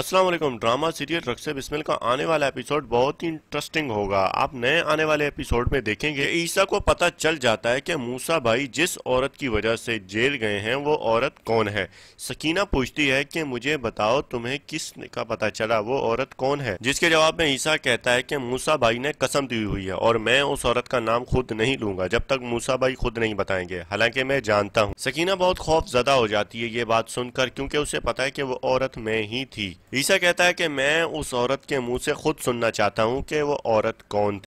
Aslam drama serial रक्सब बिस्मिल का आने वाला एपिसोड बहुत ही इंटरेस्टिंग होगा आप नए आने वाले एपिसोड में देखेंगे ईसा को पता चल जाता है कि मूसा भाई जिस औरत की वजह से जेल गए हैं वो औरत कौन है सकीना पूछती है कि मुझे बताओ तुम्हें किस का पता चला वो औरत कौन है जिसके जवाब में ईसा कहता है कि मूसा भाई ने कसम दी हुई है और मैं उस औरत का नाम खुद नहीं लूंगा जब तक मूसा भाई खुद नहीं बताएंगे हालांकि मैं जानता हूँ सकीना बहुत खौफ हो जाती है ये बात सुनकर क्योंकि उसे पता है कि वो औरत मैं ही थी ईसा कहता है कि मैं उस औरत के मुंह से खुद सुनना चाहता हूं कि वो औरत कौन थी